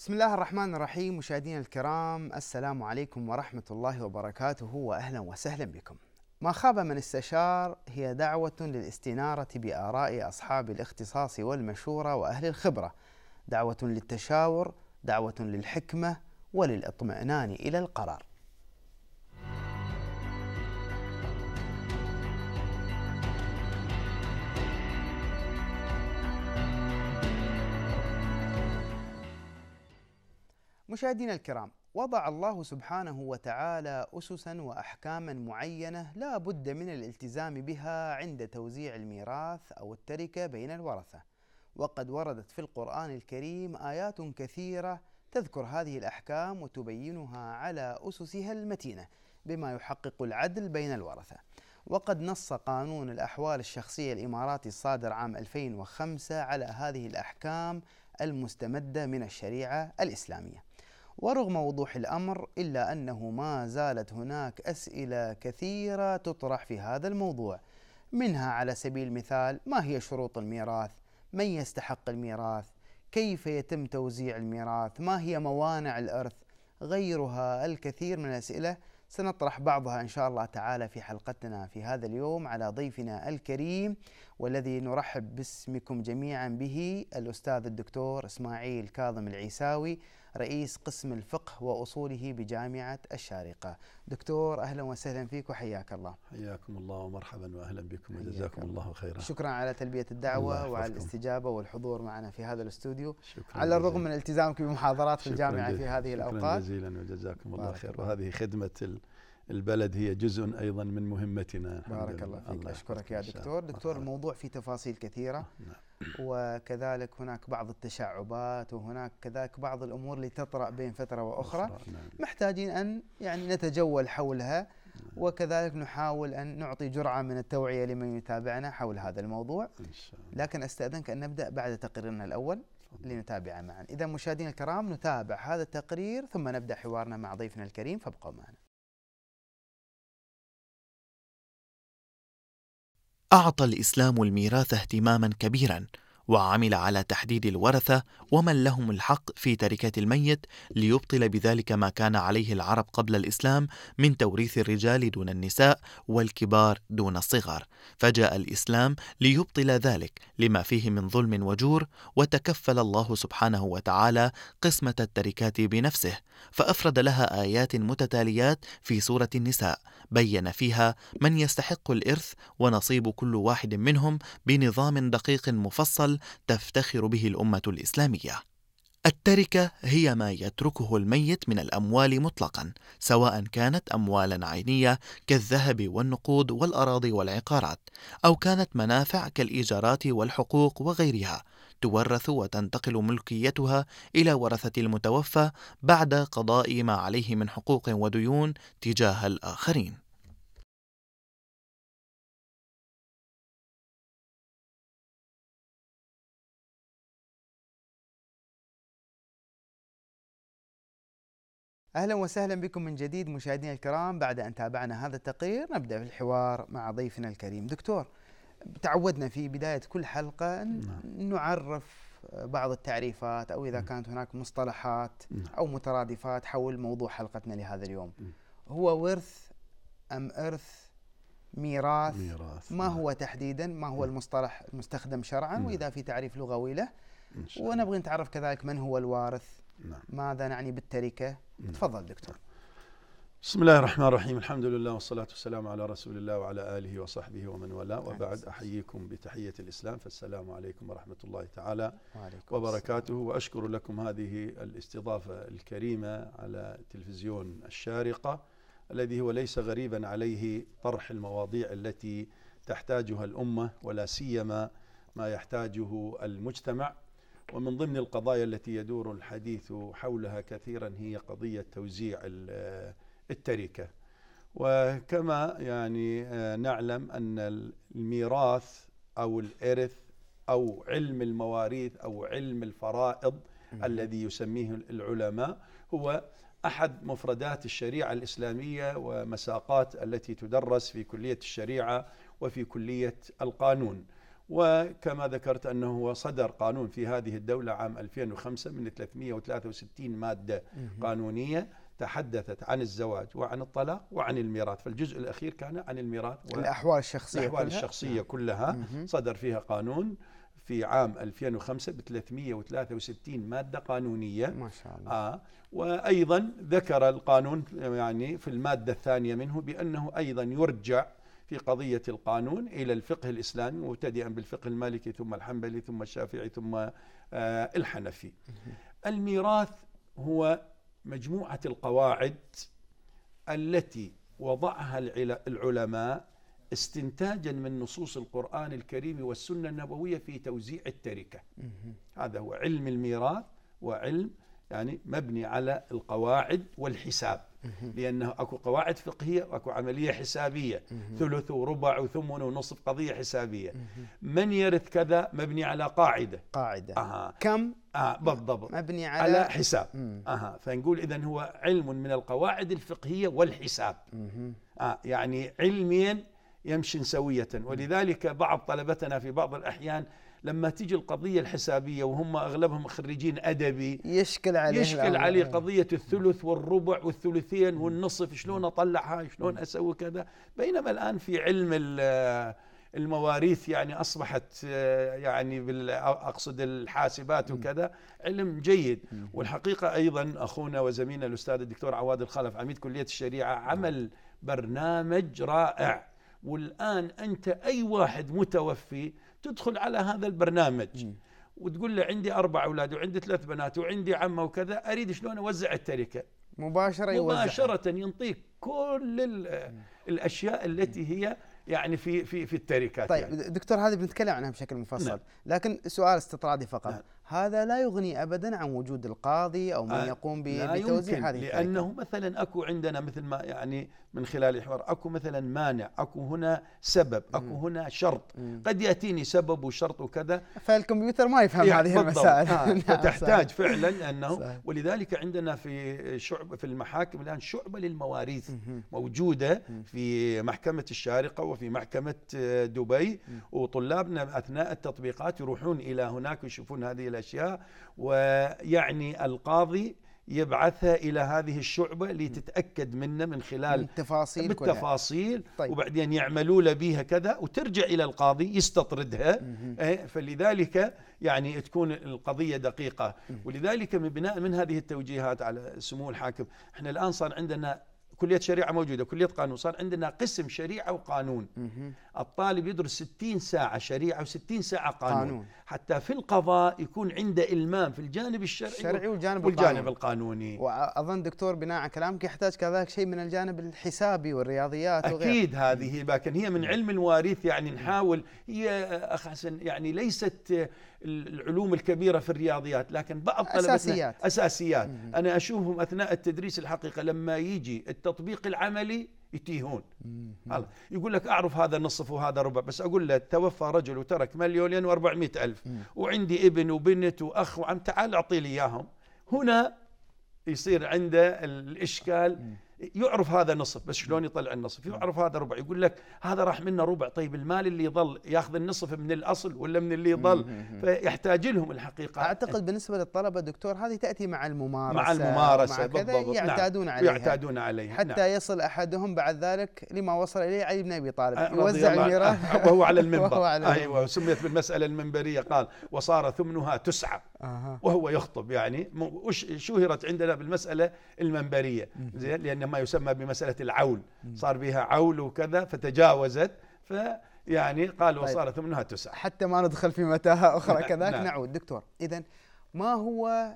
بسم الله الرحمن الرحيم مشاهدينا الكرام السلام عليكم ورحمة الله وبركاته وأهلا وسهلا بكم ما خاب من استشار هي دعوة للاستنارة بآراء أصحاب الاختصاص والمشورة وأهل الخبرة دعوة للتشاور دعوة للحكمة وللإطمئنان إلى القرار مشاهدينا الكرام وضع الله سبحانه وتعالى اسسا واحكاما معينه لا بد من الالتزام بها عند توزيع الميراث او التركه بين الورثه وقد وردت في القران الكريم ايات كثيره تذكر هذه الاحكام وتبينها على اسسها المتينه بما يحقق العدل بين الورثه وقد نص قانون الاحوال الشخصيه الاماراتي الصادر عام 2005 على هذه الاحكام المستمده من الشريعه الاسلاميه ورغم وضوح الامر الا انه ما زالت هناك اسئله كثيره تطرح في هذا الموضوع منها على سبيل المثال ما هي شروط الميراث من يستحق الميراث كيف يتم توزيع الميراث ما هي موانع الارث غيرها الكثير من الاسئله سنطرح بعضها ان شاء الله تعالى في حلقتنا في هذا اليوم على ضيفنا الكريم والذي نرحب باسمكم جميعا به الاستاذ الدكتور اسماعيل كاظم العيساوي رئيس قسم الفقه وأصوله بجامعة الشارقة دكتور أهلا وسهلا فيك وحياك الله حياكم الله ومرحبا وأهلا بكم وجزاكم الله خيرا شكرا على تلبية الدعوة وعلى الاستجابة والحضور معنا في هذا الاستوديو شكرا على الرغم من التزامك بمحاضرات في الجامعة في هذه الأوقات شكرا جزيلا وجزاكم الله خير وهذه خدمة البلد هي جزء ايضا من مهمتنا بارك الله فيك الله اشكرك يا دكتور دكتور الموضوع فيه تفاصيل كثيره نعم. وكذلك هناك بعض التشعبات وهناك كذلك بعض الامور اللي تطرا بين فتره واخرى نعم. محتاجين ان يعني نتجول حولها نعم. وكذلك نحاول ان نعطي جرعه من التوعيه لمن يتابعنا حول هذا الموضوع لكن استاذنك ان نبدا بعد تقريرنا الاول لنتابعه معا اذا مشاهدينا الكرام نتابع هذا التقرير ثم نبدا حوارنا مع ضيفنا الكريم فابقوا معنا اعطى الاسلام الميراث اهتماما كبيرا وعمل على تحديد الورثة ومن لهم الحق في تركة الميت ليبطل بذلك ما كان عليه العرب قبل الإسلام من توريث الرجال دون النساء والكبار دون الصغار فجاء الإسلام ليبطل ذلك لما فيه من ظلم وجور، وتكفل الله سبحانه وتعالى قسمة التركات بنفسه، فأفرد لها آيات متتاليات في سورة النساء، بين فيها من يستحق الإرث ونصيب كل واحد منهم بنظام دقيق مفصل تفتخر به الامه الاسلاميه التركه هي ما يتركه الميت من الاموال مطلقا سواء كانت اموالا عينيه كالذهب والنقود والاراضي والعقارات او كانت منافع كالايجارات والحقوق وغيرها تورث وتنتقل ملكيتها الى ورثه المتوفى بعد قضاء ما عليه من حقوق وديون تجاه الاخرين اهلا وسهلا بكم من جديد مشاهدينا الكرام بعد ان تابعنا هذا التقرير نبدا بالحوار مع ضيفنا الكريم دكتور تعودنا في بدايه كل حلقه نعم. نعرف بعض التعريفات او اذا نعم. كانت هناك مصطلحات نعم. او مترادفات حول موضوع حلقتنا لهذا اليوم هو ورث ام ارث ميراث, ميراث ما هو تحديدا ما هو المصطلح المستخدم شرعا واذا في تعريف لغوي له ونبغي نتعرف كذلك من هو الوارث نعم. ماذا نعني بالتركة نعم. تفضل دكتور نعم. بسم الله الرحمن الرحيم الحمد لله والصلاة والسلام على رسول الله وعلى آله وصحبه ومن والاه وبعد أحييكم بتحية الإسلام فالسلام عليكم ورحمة الله تعالى وبركاته وأشكر لكم هذه الاستضافة الكريمة على تلفزيون الشارقة الذي هو ليس غريبا عليه طرح المواضيع التي تحتاجها الأمة ولا سيما ما يحتاجه المجتمع ومن ضمن القضايا التي يدور الحديث حولها كثيرا هي قضية توزيع التركة وكما يعني آه، نعلم أن الميراث أو الإرث أو علم المواريث أو علم الفرائض الذي يسميه العلماء هو أحد مفردات الشريعة الإسلامية ومساقات التي تدرس في كلية الشريعة وفي كلية القانون وكما ذكرت أنه صدر قانون في هذه الدولة عام 2005 من 363 مادة قانونية تحدثت عن الزواج وعن الطلاق وعن الميراث فالجزء الأخير كان عن الميراث الأحوال الشخصية الأحوال كلها. الشخصية كلها صدر فيها قانون في عام 2005 ب 363 ماده قانونيه ما شاء الله آه وايضا ذكر القانون يعني في الماده الثانيه منه بانه ايضا يرجع في قضية القانون إلى الفقه الإسلامي مبتدئا بالفقه المالكي ثم الحنبلي ثم الشافعي ثم آه، الحنفي الميراث هو مجموعة القواعد التي وضعها العلماء استنتاجا من نصوص القرآن الكريم والسنة النبوية في توزيع التركة هذا هو علم الميراث وعلم يعني مبني على القواعد والحساب لأنه أكو قواعد فقهية وأكو عملية حسابية ثلث وربع وثمن ونصف قضية حسابية من يرث كذا مبني على قاعدة قاعدة أها. كم آه بالضبط مبني على, على حساب أها. فنقول إذا هو علم من القواعد الفقهية والحساب آه يعني علمين يمشي سوية ولذلك بعض طلبتنا في بعض الأحيان لما تيجي القضية الحسابية وهم أغلبهم خريجين أدبي يشكل عليه يشكل عليه قضية الثلث والربع والثلثين والنصف شلون أطلعها شلون أسوي كذا بينما الآن في علم المواريث يعني أصبحت يعني أقصد الحاسبات وكذا علم جيد والحقيقة أيضا أخونا وزميلنا الأستاذ الدكتور عواد الخلف عميد كلية الشريعة عمل برنامج رائع والآن أنت أي واحد متوفي تدخل على هذا البرنامج م. وتقول له عندي اربع اولاد وعندي ثلاث بنات وعندي عمه وكذا اريد شلون اوزع التركه مباشره يوزع مباشره ينطيك كل الاشياء التي هي يعني في في في التركات طيب يعني. دكتور هذه بنتكلم عنها بشكل مفصل نعم. لكن سؤال استطرادي فقط نعم. هذا لا يغني ابدا عن وجود القاضي او من آه يقوم بتوزيع هذه التركه لانه مثلا اكو عندنا مثل ما يعني من خلال الحوار اكو مثلا مانع اكو هنا سبب اكو هنا شرط قد ياتيني سبب وشرط وكذا فالكمبيوتر ما يفهم إيه هذه المسائل آه فتحتاج نعم، فعلا انه ولذلك عندنا في شعب في المحاكم الان شعبه للمواريث موجوده في محكمه الشارقه وفي محكمه آه، دبي وطلابنا اثناء التطبيقات يروحون الى هناك ويشوفون هذه الأشياء ويعني القاضي يبعثها الى هذه الشعبه لتتاكد منه من خلال التفاصيل بالتفاصيل كلها. طيب. وبعدين يعملوا له بها كذا وترجع الى القاضي يستطردها إيه، فلذلك يعني تكون القضيه دقيقه ولذلك من بناء من هذه التوجيهات على سمو الحاكم احنا الان صار عندنا كلية شريعة موجودة كلية قانون صار عندنا قسم شريعة وقانون الطالب يدرس 60 ساعة شريعة و60 ساعة قانون, قانون. حتى في القضاء يكون عنده إلمام في الجانب الشرعي الشرعي والجانب, والجانب القانوني, القانوني وأظن دكتور بناء على كلامك يحتاج كذلك شيء من الجانب الحسابي والرياضيات أكيد وغير. هذه لكن هي من علم الوارث يعني نحاول هي أخ حسن يعني ليست العلوم الكبيرة في الرياضيات لكن بعض أساسيات أساسيات أنا أشوفهم أثناء التدريس الحقيقة لما يجي التطبيق العملي يتيهون هلا يقول لك اعرف هذا نصف وهذا ربع بس اقول له توفى رجل وترك مليونين و400 الف وعندي ابن وبنت واخ وعم تعال اعطي لي اياهم هنا يصير عنده الاشكال يعرف هذا نصف بس شلون يطلع النصف يعرف هذا ربع يقول لك هذا راح منه ربع طيب المال اللي يظل ياخذ النصف من الاصل ولا من اللي يظل فيحتاج لهم الحقيقه اعتقد بالنسبه للطلبه دكتور هذه تاتي مع الممارسه مع الممارسه مع بالضبط نعم. يعتادون نعم عليها يعتادون عليها نعم. حتى نعم يصل احدهم بعد ذلك لما وصل اليه علي بن ابي طالب يوزع الميراث وهو على المنبر وهو على ايوه سميت بالمساله المنبريه قال وصار ثمنها تسعه وهو يخطب يعني شهرت عندنا بالمساله المنبريه زين لان ما يسمى بمسألة العول صار بها عول وكذا فتجاوزت فيعني قال طيب. وصارت طيب. منها تسع حتى ما ندخل في متاهة أخرى نعم. كذلك نعم. نعود دكتور إذا ما هو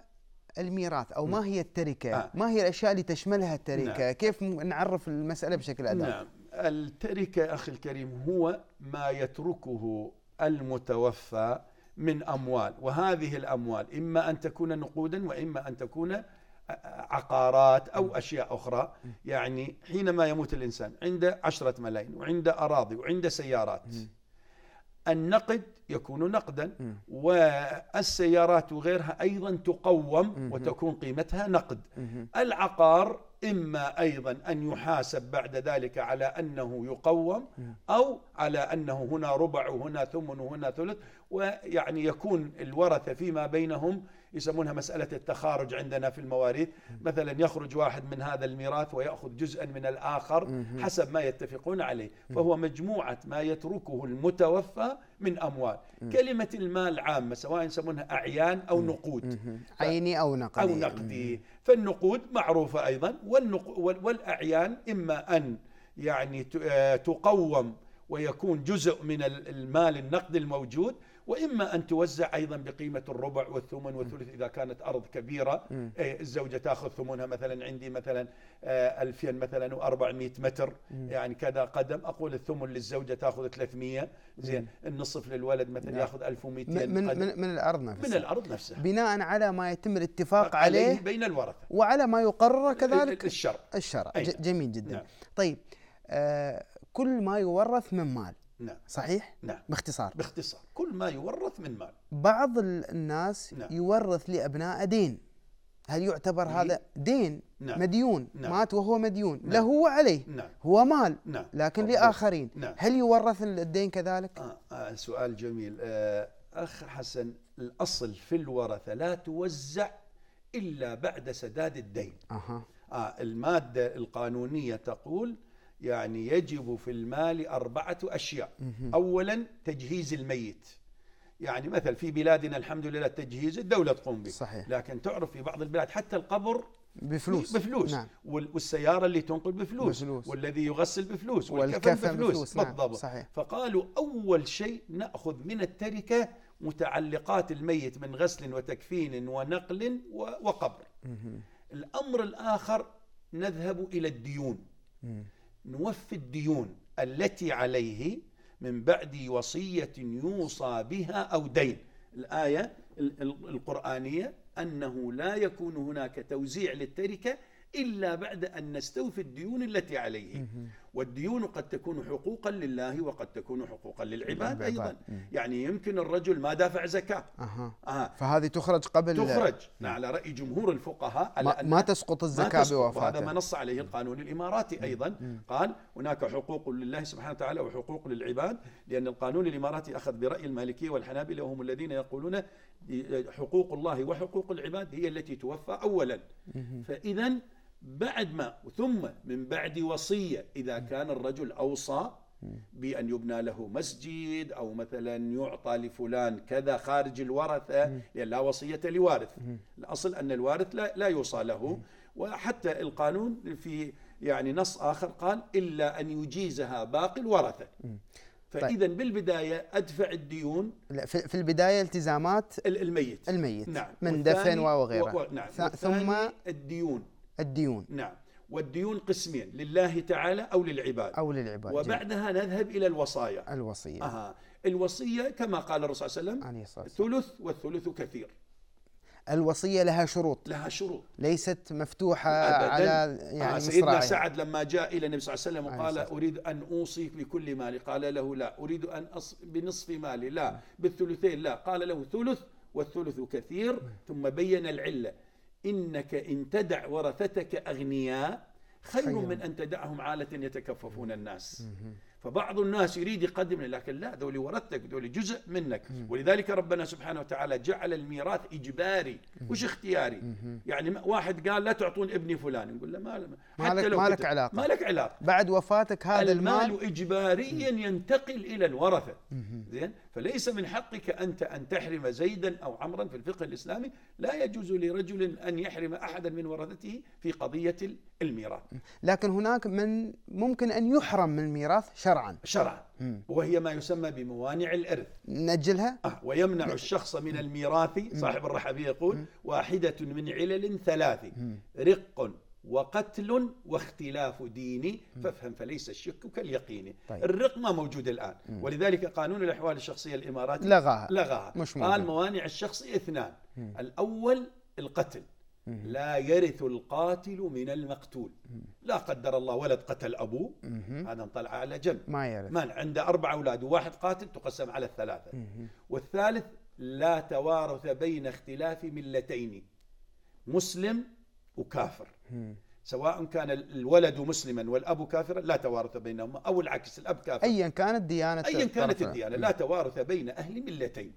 الميراث او ما هي التركه؟ آه. ما هي الاشياء اللي تشملها التركه؟ نعم. كيف نعرف المساله بشكل ادق؟ نعم التركه اخي الكريم هو ما يتركه المتوفى من اموال وهذه الاموال اما ان تكون نقودا واما ان تكون عقارات أو أشياء أخرى يعني حينما يموت الإنسان عنده عشرة ملايين وعنده أراضي وعنده سيارات النقد يكون نقدا والسيارات وغيرها أيضا تقوم وتكون قيمتها نقد العقار إما أيضا أن يحاسب بعد ذلك على أنه يقوم أو على أنه هنا ربع وهنا ثمن وهنا ثلث ويعني يكون الورثة فيما بينهم يسمونها مسألة التخارج عندنا في المواريث مثلا يخرج واحد من هذا الميراث ويأخذ جزءا من الآخر حسب ما يتفقون عليه فهو مجموعة ما يتركه المتوفى من أموال كلمة المال عامة سواء يسمونها أعيان أو نقود عيني أو نقدي أو نقدي فالنقود معروفة أيضا والأعيان إما أن يعني آه، تقوم ويكون جزء من المال النقد الموجود وإما أن توزع أيضا بقيمة الربع والثمن والثلث إذا كانت أرض كبيرة إيه، الزوجة تأخذ ثمنها مثلا عندي مثلا 2000 آه، مثلا و400 متر يعني كذا قدم أقول الثمن للزوجة تأخذ 300 زين النصف للولد مثلا نعم. يأخذ 1200 من, قدم من, من الأرض نفسها من الأرض نفسها بناء على ما يتم الاتفاق عليه, عليه بين الورثة وعلى ما يقرر كذلك الشرع الشرع نعم. جميل جدا نعم. طيب آه كل ما يورث من مال نعم صحيح؟ نعم باختصار باختصار كل ما يورث من مال بعض الناس نعم. يورث لأبنائه دين هل يعتبر إيه؟ هذا دين نعم. مديون نعم. مات وهو مديون نعم. له وعليه نعم. هو مال نعم. لكن لآخرين نعم. هل يورث الدين كذلك؟ آه. آه سؤال جميل آه أخ حسن الأصل في الورثة لا توزع إلا بعد سداد الدين أها. آه المادة القانونية تقول يعني يجب في المال أربعة أشياء أولا تجهيز الميت يعني مثل في بلادنا الحمد لله التجهيز الدولة تقوم به صحيح. لكن تعرف في بعض البلاد حتى القبر بفلوس بفلوس نعم. والسيارة اللي تنقل بفلوس, بفلوس. والذي يغسل بفلوس والكفن, والكفن بفلوس, بفلوس. نعم. بالضبط صحيح. فقالوا أول شيء نأخذ من التركة متعلقات الميت من غسل وتكفين ونقل وقبر الأمر الآخر نذهب إلى الديون نوفي الديون التي عليه من بعد وصية يوصى بها أو دين الآية القرآنية أنه لا يكون هناك توزيع للتركة إلا بعد أن نستوفي الديون التي عليه والديون قد تكون حقوقا لله وقد تكون حقوقا للعباد أيضا يعني يمكن الرجل ما دافع زكاة أه. أه. فهذه تخرج قبل تخرج نعم. نعم على رأي جمهور الفقهاء على ما, أن ما تسقط الزكاة ما تسقط بوفاته وهذا ما نص عليه القانون الإماراتي أيضا قال هناك حقوق لله سبحانه وتعالى وحقوق للعباد لأن القانون الإماراتي أخذ برأي المالكية والحنابلة وهم الذين يقولون حقوق الله وحقوق العباد هي التي توفى أولا فإذا بعد ما ثم من بعد وصية إذا كان الرجل أوصى بأن يبنى له مسجد أو مثلا يعطى لفلان كذا خارج الورثة لأن لا وصية لوارث الأصل أن الوارث لا, لا يوصى له وحتى القانون في يعني نص آخر قال إلا أن يجيزها باقي الورثة فإذا بالبداية أدفع الديون لا في البداية التزامات الميت الميت نعم من دفن وغيره نعم ثم الديون الديون نعم والديون قسمين لله تعالى أو للعباد أو للعباد وبعدها جميل. نذهب إلى الوصايا الوصية أها الوصية كما قال الرسول صلى الله عليه وسلم ثلث والثلث كثير الوصية لها شروط لها شروط ليست مفتوحة أبداً. على يعني آه سيدنا مصراعي. يعني. سعد لما جاء إلى النبي صلى الله عليه وسلم وقال آه أريد أن أوصي بكل مالي قال له لا أريد أن أص... بنصف مالي لا بالثلثين لا قال له ثلث والثلث كثير نعم. ثم بين العلة إنك إن تدع ورثتك أغنياء خير من أن تدعهم عالة يتكففون الناس فبعض الناس يريد يقدم لكن لا ذولي ورثتك ذولي جزء منك ولذلك ربنا سبحانه وتعالى جعل الميراث إجباري مش اختياري يعني واحد قال لا تعطون ابني فلان نقول له ما لم. حتى لو ما لك علاقة ما لك علاقة بعد وفاتك هذا المال, المال إجباريا ينتقل إلى الورثة زين فليس من حقك أنت أن تحرم زيدا أو عمرا في الفقه الإسلامي لا يجوز لرجل أن يحرم أحدا من ورثته في قضية الميراث لكن هناك من ممكن أن يحرم من الميراث شرعا شرعا وهي ما يسمى بموانع الإرث نجلها آه ويمنع الشخص من الميراث صاحب الرحبية يقول واحدة من علل ثلاث رق وقتل واختلاف ديني فافهم فليس الشك كاليقين طيب. الرق ما موجود الآن مم. ولذلك قانون الأحوال الشخصية الإماراتي لغاها لغاها مش قال موانع الشخص اثنان مم. الأول القتل مم. لا يرث القاتل من المقتول مم. لا قدر الله ولد قتل أبوه هذا انطلع على جنب ما يرث من عنده أربع أولاد وواحد قاتل تقسم على الثلاثة مم. والثالث لا توارث بين اختلاف ملتين مسلم وكافر سواء كان الولد مسلما والاب كافرا لا توارث بينهما او العكس الاب كافر ايا كانت ديانه ايا كانت الديانه لا توارث بين اهل ملتين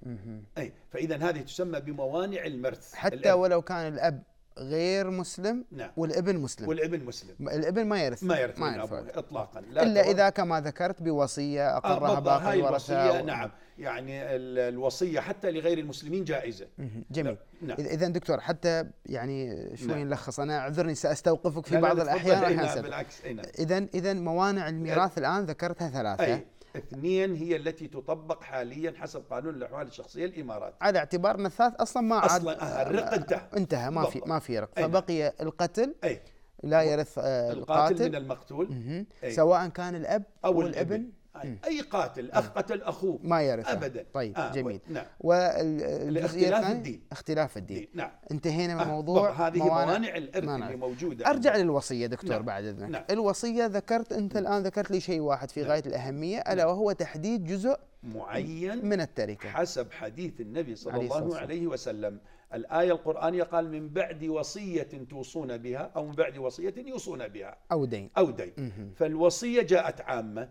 اي فاذا هذه تسمى بموانع المرث حتى الأب. ولو كان الاب غير مسلم نعم. والابن مسلم والابن مسلم الابن ما يرث ما يرث ما يرث اطلاقا لا الا اذا كما ذكرت بوصيه آه، اقرها باقي الورثه و... نعم يعني الوصيه حتى لغير المسلمين جائزه جميل نعم. اذا دكتور حتى يعني شوي نعم. نلخص انا اعذرني ساستوقفك في لا بعض لا الاحيان نعم، بالعكس اذا نعم. اذا موانع الميراث الان ذكرتها ثلاثه أي. اثنين هي التي تطبق حاليا حسب قانون الاحوال الشخصيه الامارات على اعتبارنا الثالث اصلا ما عاد اصلا آه، الرق انتهى انتهى ما في ما في رق نعم. فبقي القتل أي. لا يرث آه، القاتل, القاتل من المقتول سواء كان الاب او, أو الابن اي قاتل اخ قتل اخوه ما يرث ابدا طيب آه جميل نعم والاختلاف الدين اختلاف الدين, نعم انتهينا من آه، موضوع هذه موانع, الارث اللي موجوده ارجع للوصيه دكتور نعم. بعد اذنك نعم. الوصيه ذكرت انت نعم. الان ذكرت لي شيء واحد في نعم. غايه الاهميه الا نعم. وهو تحديد جزء معين من التركه حسب حديث النبي صلى عليه الله عليه وسلم الآية القرآنية قال من بعد وصية توصون بها أو من بعد وصية يوصون بها أو دين أو دين فالوصية جاءت عامة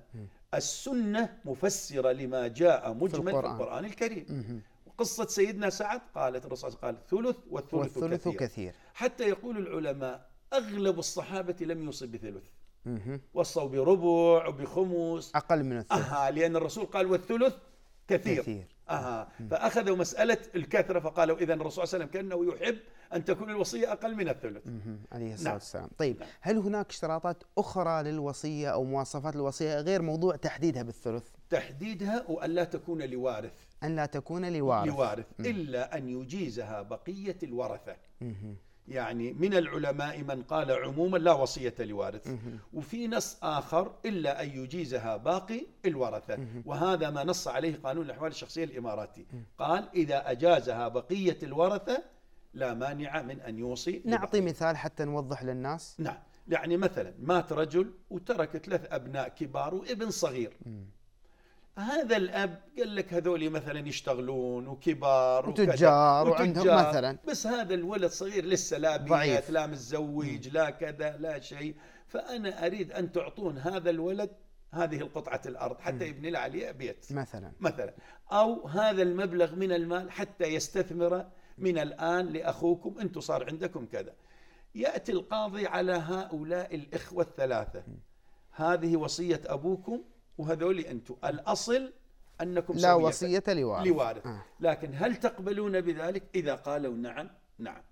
السنة مفسرة لما جاء مجمل في القرآن, في القرآن الكريم م- قصة سيدنا سعد قالت الرسول قال ثلث والثلث, والثلث كثير, كثير حتى يقول العلماء أغلب الصحابة لم يصب بثلث وصوا بربع وبخمس أقل من الثلث أها لأن الرسول قال والثلث كثير, كثير. أها فأخذوا مسألة الكثرة فقالوا إذا الرسول صلى الله عليه وسلم كأنه يحب أن تكون الوصية أقل من الثلث عليه نعم. الصلاة نعم. والسلام طيب نعم. هل هناك اشتراطات أخرى للوصية أو مواصفات الوصية غير موضوع تحديدها بالثلث تحديدها وأن لا تكون لوارث أن لا تكون لوارث, لوارث. مم. إلا أن يجيزها بقية الورثة مم. يعني من العلماء من قال عموما لا وصية لوارث وفي نص آخر إلا أن يجيزها باقي الورثة وهذا ما نص عليه قانون الأحوال الشخصية الإماراتي قال إذا أجازها بقية الورثة لا مانع من أن يوصي نعطي لبعض. مثال حتى نوضح للناس نعم يعني مثلا مات رجل وترك ثلاث أبناء كبار وابن صغير م. هذا الاب قال لك هذول مثلا يشتغلون وكبار وتجار وعندهم مثلا بس هذا الولد صغير لسه لا بيت لا متزوج لا كذا لا شيء فانا اريد ان تعطون هذا الولد هذه القطعه الارض حتى م. يبني عليه عليها بيت مثلا مثلا او هذا المبلغ من المال حتى يستثمره من الآن لأخوكم أنتم صار عندكم كذا يأتي القاضي على هؤلاء الإخوة الثلاثة هذه وصية أبوكم وهذولي أنتم الأصل أنكم لا وصية لوارث, لوارث. آه. لكن هل تقبلون بذلك إذا قالوا نعم نعم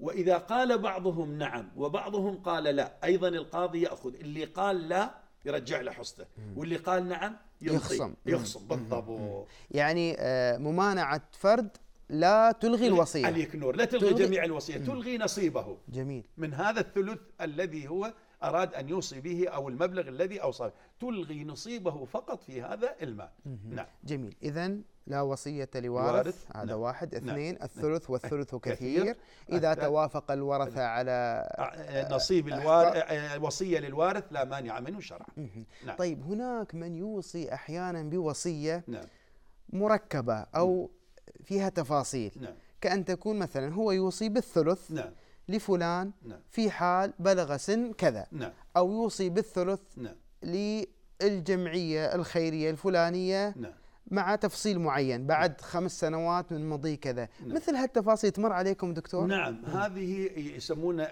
وإذا قال بعضهم نعم وبعضهم قال لا أيضا القاضي يأخذ اللي قال لا يرجع له حصته واللي قال نعم يخصم يخصم بالضبط يعني آه، ممانعة فرد لا تلغي الوصية عليك نور لا تلغي, تلغي جميع الوصية تلغي نصيبه جميل من هذا الثلث الذي هو أراد أن يوصي به أو المبلغ الذي أوصى تلغي نصيبه فقط في هذا المال نعم جميل إذا لا وصية لوارث وارث. هذا نعم. واحد نعم. اثنين نعم. الثلث والثلث كثير, كثير. إذا توافق الورثة على آه، نصيب الوار... الوصية آه، للوارث لا مانع منه شرعا نعم. طيب هناك من يوصي أحيانا بوصية نعم. مركبة أو فيها تفاصيل نعم. كأن تكون مثلا هو يوصي بالثلث نعم. لفلان نعم. في حال بلغ سن كذا نعم. أو يوصي بالثلث نعم. للجمعية الخيرية الفلانية نعم. مع تفصيل معين بعد نعم. خمس سنوات من مضي كذا نعم. مثل هالتفاصيل تمر عليكم دكتور نعم م. هذه يسمونها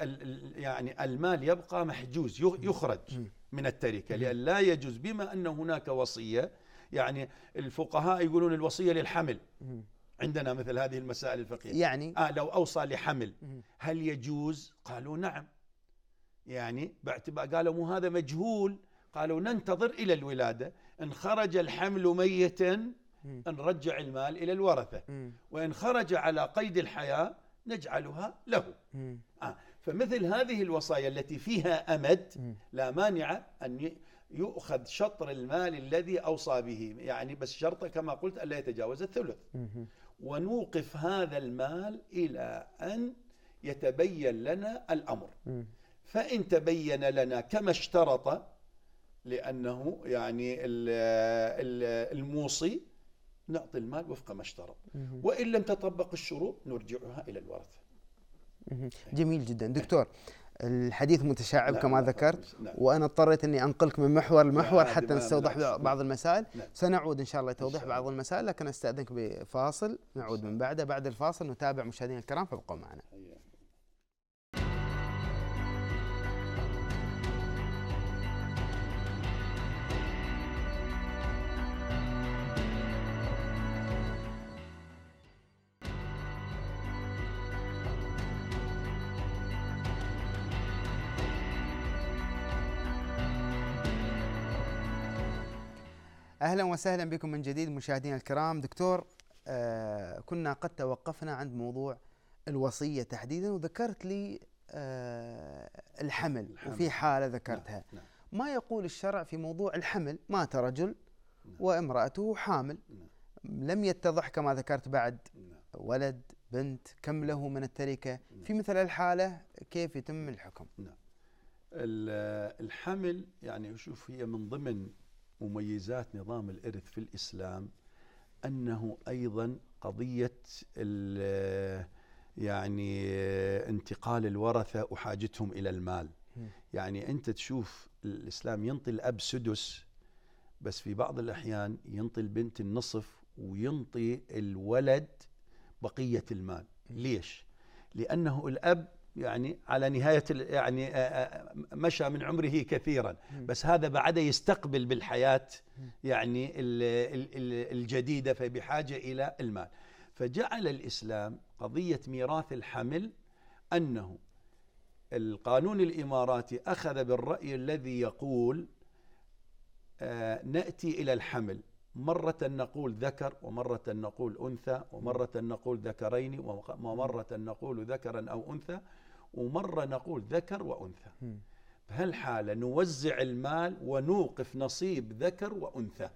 يعني المال يبقى محجوز يخرج م. من التركه لان لا يجوز بما ان هناك وصيه يعني الفقهاء يقولون الوصيه للحمل م. عندنا مثل هذه المسائل الفقهية يعني آه لو أوصى لحمل هل يجوز قالوا نعم يعني باعتبار قالوا مو هذا مجهول قالوا ننتظر إلى الولادة إن خرج الحمل ميتا نرجع المال إلى الورثة وإن خرج على قيد الحياة نجعلها له آه فمثل هذه الوصايا التي فيها أمد لا مانع أن يؤخذ شطر المال الذي أوصى به يعني بس شرطه كما قلت ألا يتجاوز الثلث ونوقف هذا المال إلى أن يتبين لنا الأمر فإن تبين لنا كما اشترط لأنه يعني الموصي نعطي المال وفق ما اشترط وإن لم تطبق الشروط نرجعها إلى الورثة جميل جدا دكتور الحديث متشعب كما ذكرت وانا اضطريت اني انقلك من محور لمحور حتى نستوضح بعض المسائل سنعود ان شاء الله لتوضيح بعض المسائل لكن استاذنك بفاصل نعود من بعده بعد الفاصل نتابع مشاهدينا الكرام فابقوا معنا اهلا وسهلا بكم من جديد مشاهدينا الكرام دكتور آه كنا قد توقفنا عند موضوع الوصيه تحديدا وذكرت لي آه الحمل, الحمل وفي حاله ذكرتها نعم. نعم. ما يقول الشرع في موضوع الحمل مات رجل نعم. وامراته حامل نعم. لم يتضح كما ذكرت بعد نعم. ولد بنت كم له من التركه نعم. في مثل الحاله كيف يتم الحكم نعم. الحمل يعني شوف هي من ضمن مميزات نظام الإرث في الإسلام أنه أيضا قضية يعني انتقال الورثة وحاجتهم إلى المال يعني أنت تشوف الإسلام ينطي الأب سدس بس في بعض الأحيان ينطي البنت النصف وينطي الولد بقية المال ليش؟ لأنه الأب يعني على نهاية يعني آه، آه، مشى من عمره كثيرا بس هذا بعد يستقبل بالحياة يعني الجديدة فبحاجة إلى المال فجعل الإسلام قضية ميراث الحمل أنه القانون الإماراتي أخذ بالرأي الذي يقول آه، نأتي إلى الحمل مرة نقول ذكر ومرة نقول أنثى ومرة نقول ذكرين ومرة نقول ذكرا أو أنثى ومرة نقول ذكر وأنثى بهالحالة نوزع المال ونوقف نصيب ذكر وأنثى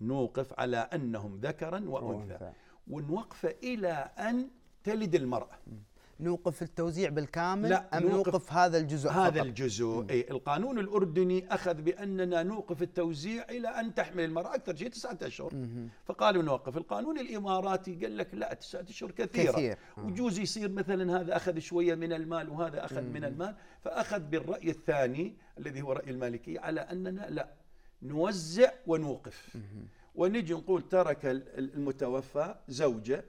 نوقف على أنهم ذكرا وأنثى ونوقفه إلى أن تلد المرأة نوقف التوزيع بالكامل لا أم نوقف, نوقف هذا الجزء هذا فقط؟ الجزء أي القانون الأردني أخذ بأننا نوقف التوزيع إلى أن تحمل المرأة أكثر شيء تسعة أشهر فقالوا نوقف القانون الإماراتي قال لك لا تسعة أشهر كثيرة كثير. وجوز يصير مثلا هذا أخذ شوية من المال وهذا أخذ مم. من المال فأخذ بالرأي الثاني الذي هو رأي المالكية على أننا لا نوزع ونوقف مم. ونجي نقول ترك المتوفى زوجة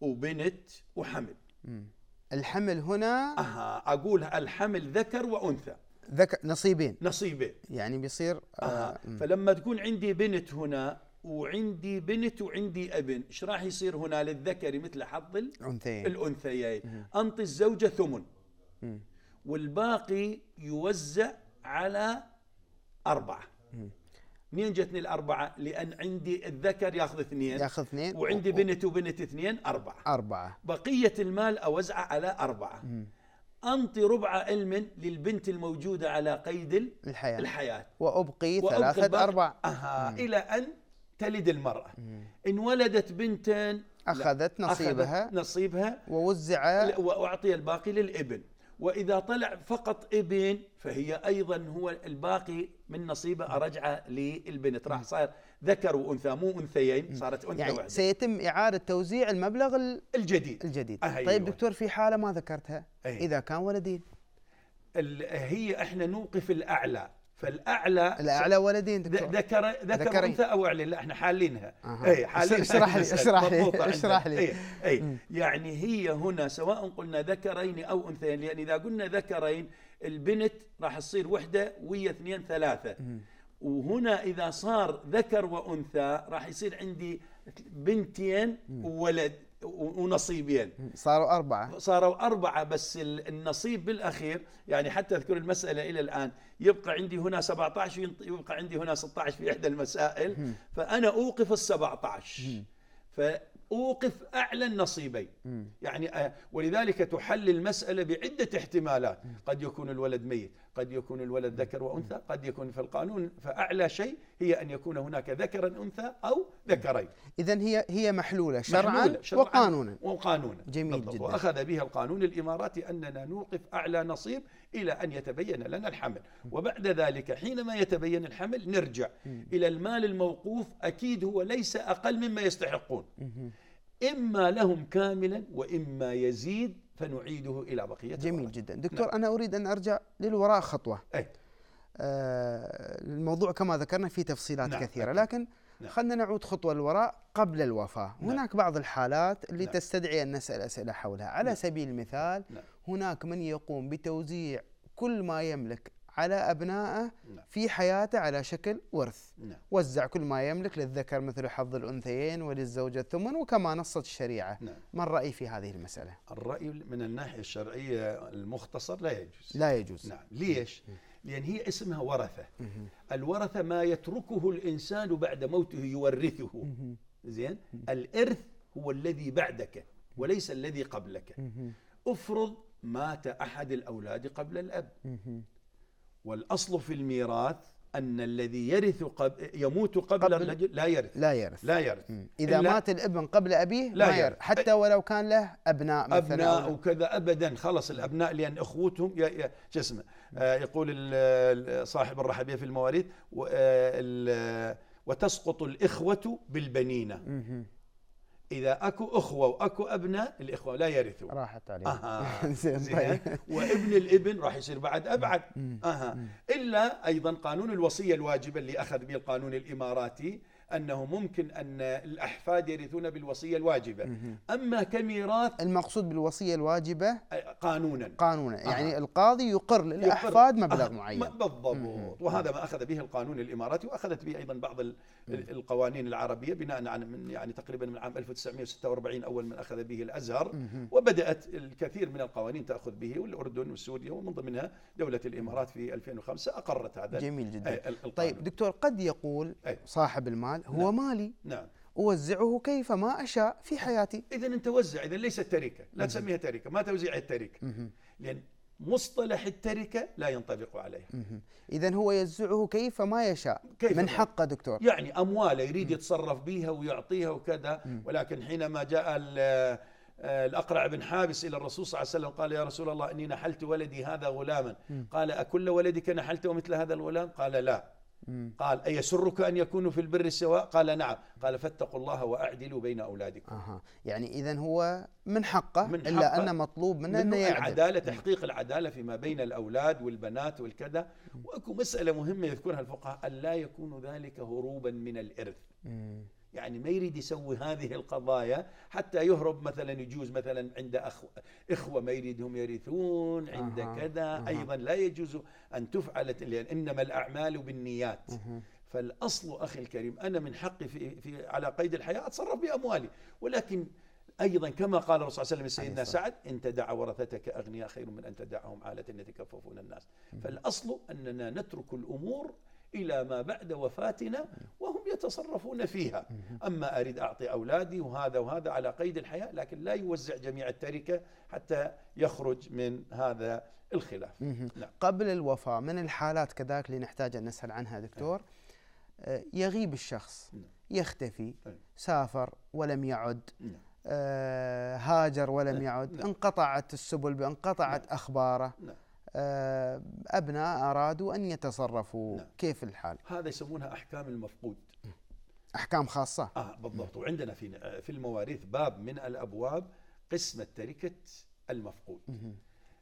وبنت وحمل مم. الحمل هنا اها اقول الحمل ذكر وانثى ذكر نصيبين نصيبين يعني بيصير آه، أها آه فلما تكون عندي بنت هنا وعندي بنت وعندي ابن ايش راح يصير هنا للذكر مثل حظ الانثيين الانثيين انطي الزوجه ثمن والباقي يوزع على اربعه منين جتني الأربعة؟ لأن عندي الذكر ياخذ اثنين ياخذ اثنين وعندي و... بنت وبنت اثنين أربعة أربعة بقية المال أوزعه على أربعة م. أنطي ربع علم للبنت الموجودة على قيد الحياة, الحياة. وأبقي, ثلاثة وأبقي ثلاثة أربع أها م. إلى أن تلد المرأة م. إن ولدت بنتين أخذت نصيبها أخذت نصيبها ووزع وأعطي الباقي للابن وإذا طلع فقط ابن فهي أيضا هو الباقي من نصيبه نعم. أرجعه للبنت راح نعم. صاير ذكر وانثى مو انثيين نعم. صارت انثى يعني واحده سيتم اعاده توزيع المبلغ الجديد الجديد أيوة. طيب دكتور في حاله ما ذكرتها أيوة. اذا كان ولدين هي احنا نوقف الاعلى فالاعلى الاعلى ولدين دكتور ذكر ذكر, انثى او اعلى لا احنا حالينها أه. اي حالين اشرح لي اشرح لي اشرح لي اي, أي. يعني هي هنا سواء قلنا ذكرين او انثيين لان اذا قلنا ذكرين البنت راح تصير وحده ويا اثنين ثلاثه وهنا اذا صار ذكر وانثى راح يصير عندي بنتين وولد ونصيبين صاروا أربعة صاروا أربعة بس النصيب بالأخير يعني حتى أذكر المسألة إلى الآن يبقى عندي هنا 17 ويبقى عندي هنا 16 في إحدى المسائل فأنا أوقف ال 17 ف أوقف أعلى النصيبين يعني آه، ولذلك تحل المسألة بعدة احتمالات قد يكون الولد ميت قد يكون الولد ذكر وأنثى قد يكون في القانون فأعلى شيء هي أن يكون هناك ذكرا أنثى أو ذكرين إذا هي هي محلولة شرعا, محلولة شرعاً وقانونا وقانونا جميل جدا وأخذ بها القانون الإماراتي أننا نوقف أعلى نصيب إلى أن يتبين لنا الحمل وبعد ذلك حينما يتبين الحمل نرجع إلى المال الموقوف أكيد هو ليس أقل مما يستحقون إما لهم كاملا وإما يزيد فنعيده إلى بقية جميل الورق. جدا دكتور نعم. أنا أريد أن أرجع للوراء خطوة أي. آه الموضوع كما ذكرنا فيه تفصيلات نعم. كثيرة لكن نعم. خلنا نعود خطوة للوراء قبل الوفاة نعم. هناك بعض الحالات اللي نعم. تستدعي أن نسأل أسئلة حولها على نعم. سبيل المثال نعم. هناك من يقوم بتوزيع كل ما يملك على أبنائه نعم. في حياته على شكل ورث نعم. وزع كل ما يملك للذكر مثل حظ الأنثيين وللزوجة الثمن وكما نصت الشريعة نعم. ما الرأي في هذه المسألة؟ الرأي من الناحية الشرعية المختصر لا يجوز لا يجوز نعم ليش؟ لأن هي اسمها ورثة الورثة ما يتركه الإنسان بعد موته يورثه زين الإرث هو الذي بعدك وليس الذي قبلك افرض مات أحد الأولاد قبل الأب والأصل في الميراث أن الذي يرث قبل يموت قبل, قبل الرجل لا يرث لا يرث لا يرث إذا مات الابن قبل أبيه لا ما يرث حتى ولو كان له أبناء مثلا أبناء وكذا أبدا خلص الأبناء لأن أخوتهم شو اسمه آه يقول صاحب الرحبية في المواريث آه، وتسقط الإخوة بالبنينة اذا اكو اخوه واكو ابناء الاخوه لا يرثون راحت عليهم آه. زين طيب وابن الابن راح يصير بعد ابعد اها الا ايضا قانون الوصيه الواجبه اللي اخذ به القانون الاماراتي انه ممكن ان الاحفاد يرثون بالوصيه الواجبه اما كميراث المقصود بالوصيه الواجبه قانونا قانونا يعني آه. القاضي يقر للاحفاد مبلغ معين بالضبط وهذا ما اخذ به القانون الاماراتي واخذت به ايضا بعض القوانين العربيه بناء على من يعني تقريبا من عام 1946 اول من اخذ به الازهر وبدات الكثير من القوانين تاخذ به والاردن وسوريا ومن ضمنها دوله الامارات في 2005 اقرت هذا جميل جدا القانون. طيب دكتور قد يقول صاحب المال هو نعم. مالي نعم أوزعه كيفما أشاء في حياتي إذا أنت وزع إذا ليست تركة لا تسميها تركة ما توزيع التركة لأن مصطلح التركة لا ينطبق عليها إذا هو يزعه كيف ما يشاء كيف من حقه دكتور يعني أمواله يريد يتصرف بها ويعطيها وكذا ولكن حينما جاء آه، الأقرع بن حابس إلى الرسول صلى الله عليه وسلم قال يا رسول الله إني نحلت ولدي هذا غلاما قال أكل ولدك نحلته مثل هذا الغلام قال لا قال أيسرك أن يكونوا في البر سواء قال نعم قال فاتقوا الله وأعدلوا بين أولادكم أها يعني إذا هو من حقه من حقه إلا أن مطلوب منه أنه أن العدالة تحقيق العدالة فيما بين الأولاد والبنات والكذا وأكو مسألة مهمة يذكرها الفقهاء ألا يكون ذلك هروبا من الإرث مم. يعني ما يريد يسوي هذه القضايا حتى يهرب مثلا يجوز مثلا عند أخو إخوة ما يريدهم يرثون عند أه كذا أه أيضا لا يجوز أن تفعل لأن إنما الأعمال بالنيات أه فالأصل أخي الكريم أنا من حقي في, في على قيد الحياة أتصرف بأموالي ولكن ايضا كما قال الرسول صلى الله عليه وسلم سيدنا سعد ان تدع ورثتك اغنياء خير من ان تدعهم عاله يتكففون الناس فالاصل اننا نترك الامور إلى ما بعد وفاتنا وهم يتصرفون فيها أما أريد أعطي أولادي وهذا وهذا على قيد الحياة لكن لا يوزع جميع التركة حتى يخرج من هذا الخلاف نعم. قبل الوفاة من الحالات كذلك اللي نحتاج أن نسأل عنها دكتور نعم. آه، يغيب الشخص نعم. يختفي طيب. سافر ولم يعد آه، هاجر ولم يعد انقطعت السبل انقطعت أخباره آه، أبناء أرادوا أن يتصرفوا نعم. كيف الحال هذا يسمونها أحكام المفقود أحكام خاصة آه بالضبط وعندنا في في المواريث باب من الأبواب قسمة تركة المفقود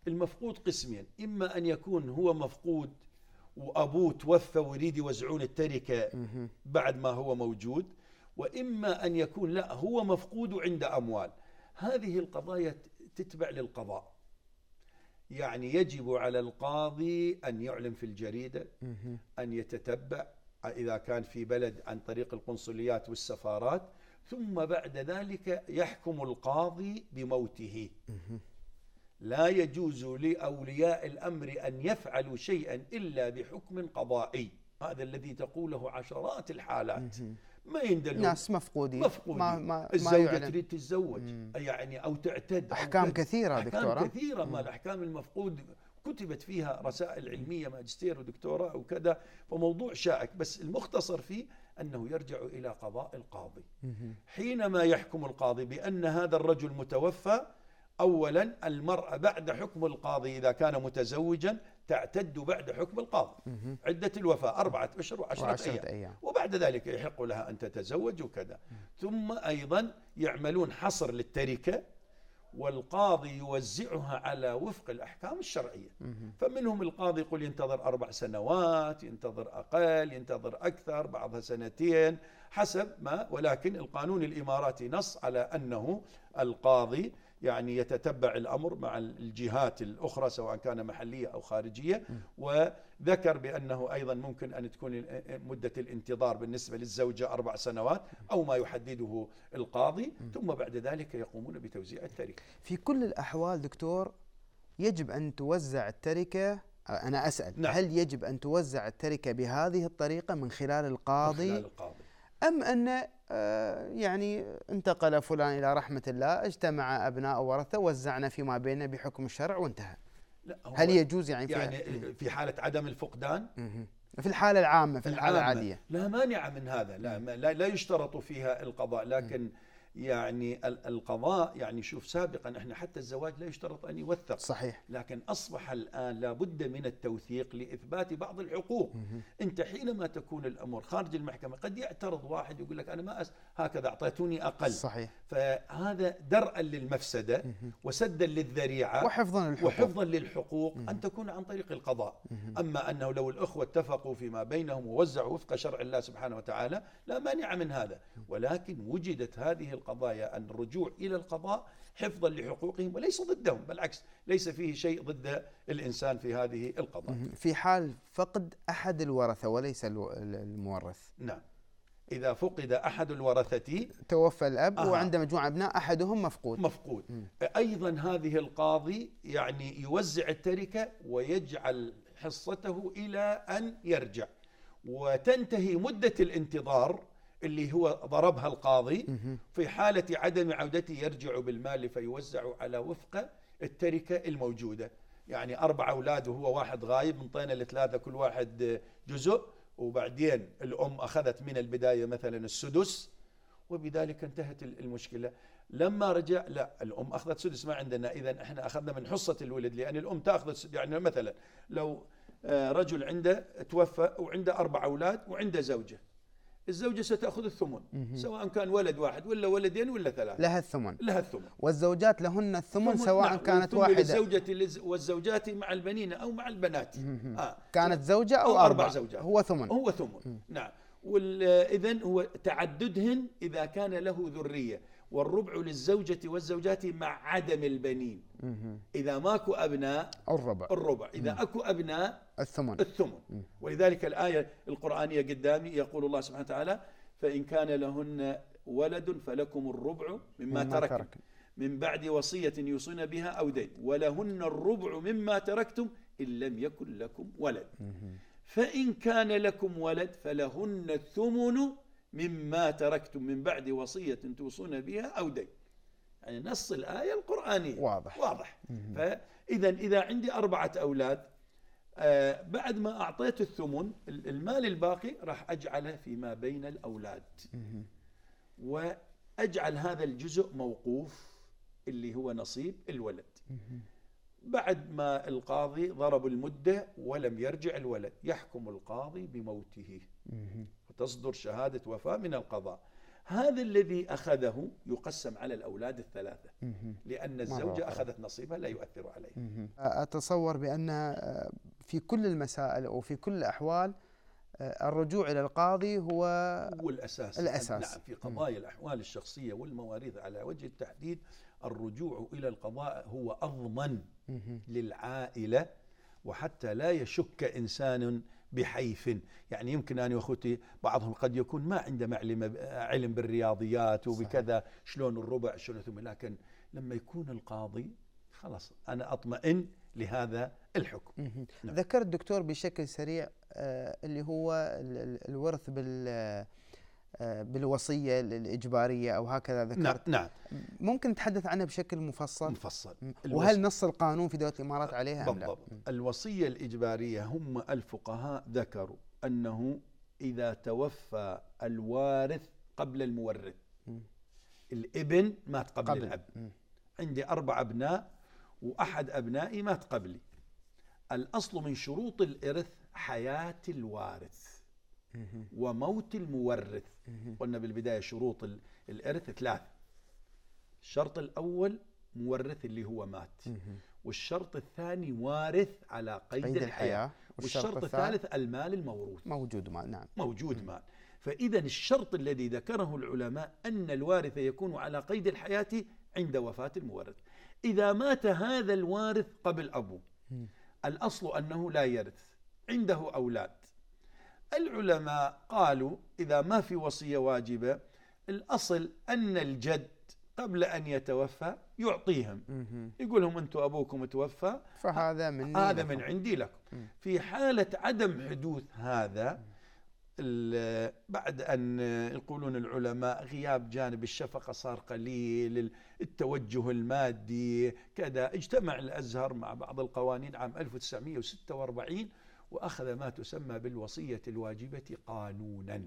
المفقود قسمين إما أن يكون هو مفقود وأبوه توفى ويريد يوزعون التركة بعد ما هو موجود وإما أن يكون لا هو مفقود وعنده أموال هذه القضايا تتبع للقضاء يعني يجب على القاضي أن يعلن في الجريدة أن يتتبع إذا كان في بلد عن طريق القنصليات والسفارات ثم بعد ذلك يحكم القاضي بموته لا يجوز لأولياء الأمر أن يفعلوا شيئا إلا بحكم قضائي هذا الذي تقوله عشرات الحالات ما يندلون ناس مفقودين مفقودين ما ما الزوجة ما تريد تتزوج يعني أو تعتد أحكام أو كثيرة أحكام دكتورة كثيرة ما الأحكام المفقود كتبت فيها رسائل علمية ماجستير ودكتوراه وكذا فموضوع شائك بس المختصر فيه أنه يرجع إلى قضاء القاضي حينما يحكم القاضي بأن هذا الرجل متوفى أولا المرأة بعد حكم القاضي إذا كان متزوجا تعتد بعد حكم القاضي عدة الوفاة أربعة أشهر وعشرة, وعشرة أيام. أيام وبعد ذلك يحق لها أن تتزوج وكذا ثم أيضا يعملون حصر للتركة والقاضي يوزعها على وفق الأحكام الشرعية فمنهم القاضي يقول ينتظر أربع سنوات ينتظر أقل ينتظر أكثر بعضها سنتين حسب ما ولكن القانون الإماراتي نص على أنه القاضي يعني يتتبع الأمر مع الجهات الأخرى سواء كان محلية أو خارجية وذكر بأنه أيضا ممكن أن تكون مدة الانتظار بالنسبة للزوجة أربع سنوات أو ما يحدده القاضي ثم بعد ذلك يقومون بتوزيع التركة في كل الأحوال دكتور يجب أن توزع التركة أنا أسأل نعم. هل يجب أن توزع التركة بهذه الطريقة من خلال القاضي, من خلال القاضي. أم أن آه، يعني انتقل فلان إلى رحمة الله اجتمع أبناء ورثة وزعنا فيما بيننا بحكم الشرع وانتهى لا هل يجوز يعني في, يعني في حالة عدم الفقدان في الحالة العامة في الحالة العادية لا مانع من هذا لا, لا, لا يشترط فيها القضاء لكن م. يعني القضاء يعني شوف سابقا احنا حتى الزواج لا يشترط ان يوثق صحيح لكن اصبح الان لابد من التوثيق لاثبات بعض الحقوق انت حينما تكون الامور خارج المحكمه قد يعترض واحد يقول لك انا ما أس هكذا أعطيتوني أقل صحيح فهذا درءا للمفسدة وسدا للذريعة وحفظا للحقوق, وحفظا للحقوق أن تكون عن طريق القضاء أما أنه لو الأخوة اتفقوا فيما بينهم ووزعوا وفق شرع الله سبحانه وتعالى لا مانع من هذا ولكن وجدت هذه القضايا أن الرجوع إلى القضاء حفظا لحقوقهم وليس ضدهم بالعكس ليس فيه شيء ضد الإنسان في هذه القضايا في حال فقد أحد الورثة وليس المورث نعم إذا فقد أحد الورثة توفى الأب آه. وعنده مجموعة أبناء أحدهم مفقود مفقود م. أيضا هذه القاضي يعني يوزع التركة ويجعل حصته إلى أن يرجع وتنتهي مدة الانتظار اللي هو ضربها القاضي في حالة عدم عودته يرجع بالمال فيوزع على وفق التركة الموجودة يعني أربع أولاد وهو واحد غايب انطينا لثلاثة كل واحد جزء وبعدين الأم أخذت من البداية مثلا السدس وبذلك انتهت المشكلة لما رجع لا الأم أخذت سدس ما عندنا إذا إحنا أخذنا من حصة الولد لأن الأم تأخذ يعني مثلا لو آه، رجل عنده توفى وعنده أربع أولاد وعنده زوجة الزوجة ستأخذ الثمن سواء كان ولد واحد ولا ولدين ولا ثلاثة لها الثمن لها الثمن والزوجات لهن الثمن سواء نعم. كانت واحدة الزوجة والزوجات مع البنين أو مع البنات آه. كانت زوجة أو, أو أربع, أربع زوجات هو ثمن هو ثمن نعم إذا هو تعددهن إذا كان له ذرية والربع للزوجة والزوجات مع عدم البنين إذا ماكو أبناء الربع الربع إذا أكو أبناء الثمن الثمن ولذلك الآية القرآنية قدامي يقول الله سبحانه وتعالى فإن كان لهن ولد فلكم الربع مما, مما ترك, ترك من بعد وصية يوصين بها أو دين ولهن الربع مما تركتم إن لم يكن لكم ولد فإن كان لكم ولد فلهن الثمن مما تركتم من بعد وصية توصون بها أو دين يعني نص الآية القرآنية واضح واضح فإذا إذا عندي أربعة أولاد آه، بعد ما أعطيت الثمن المال الباقي راح أجعله فيما بين الأولاد وأجعل هذا الجزء موقوف اللي هو نصيب الولد بعد ما القاضي ضرب المدة ولم يرجع الولد يحكم القاضي بموته تصدر شهادة وفاة من القضاء هذا الذي أخذه يقسم على الأولاد الثلاثة لأن الزوجة أخذت نصيبها لا يؤثر عليها أتصور بأن آه، في كل المسائل أو في كل الأحوال آه، الرجوع إلى القاضي هو هو الأساس الأساس نعم في قضايا الأحوال الشخصية والمواريث على وجه التحديد الرجوع إلى القضاء هو أضمن للعائلة وحتى لا يشك إنسان بحيف يعني يمكن أن أخوتي بعضهم قد يكون ما عنده معلم علم بالرياضيات وبكذا شلون الربع شلون ثم لكن لما يكون القاضي خلاص أنا أطمئن لهذا الحكم نعم. ذكرت دكتور بشكل سريع آه، اللي هو الورث بال آه، بالوصيه الاجباريه او هكذا نعم، ذكرت نعم, نعم. ممكن نتحدث عنها بشكل مفصل مفصل وهل نص القانون في دوله الامارات عليها بالضبط الوصيه الاجباريه هم الفقهاء ذكروا انه اذا توفى الوارث قبل المورث الابن مات قبل, قبل. الاب عندي اربع ابناء واحد ابنائي مات قبلي الاصل من شروط الارث حياه الوارث وموت المورث قلنا بالبداية شروط الإرث ثلاثة الشرط الأول مورث اللي هو مات والشرط الثاني وارث على قيد, قيد الحياة, والشرط الثالث المال الموروث موجود مال نعم موجود مال فإذا الشرط الذي ذكره العلماء أن الوارث يكون على قيد الحياة عند وفاة المورث إذا مات هذا الوارث قبل أبوه الأصل أنه لا يرث عنده أولاد العلماء قالوا إذا ما في وصية واجبة الأصل أن الجد قبل أن يتوفى يعطيهم يقول لهم أنتم أبوكم توفى فهذا من هذا من عندي لكم في حالة عدم حدوث هذا بعد أن يقولون العلماء غياب جانب الشفقة صار قليل التوجه المادي كذا اجتمع الأزهر مع بعض القوانين عام 1946 وأخذ ما تسمى بالوصية الواجبة قانونا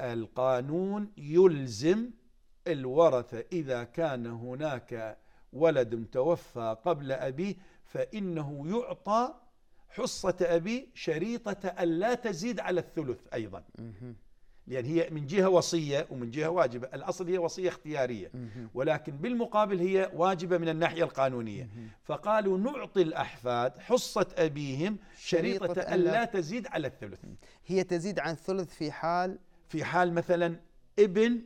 القانون يلزم الورثة إذا كان هناك ولد توفى قبل أبيه فإنه يعطى حصة أبيه شريطة أن لا تزيد على الثلث أيضا لأن هي من جهة وصية ومن جهة واجبة الأصل هي وصية اختيارية ولكن بالمقابل هي واجبة من الناحية القانونية فقالوا نعطي الأحفاد حصة أبيهم شريطة, شريطة أن لا تزيد على الثلث هي تزيد عن الثلث في حال في حال مثلا ابن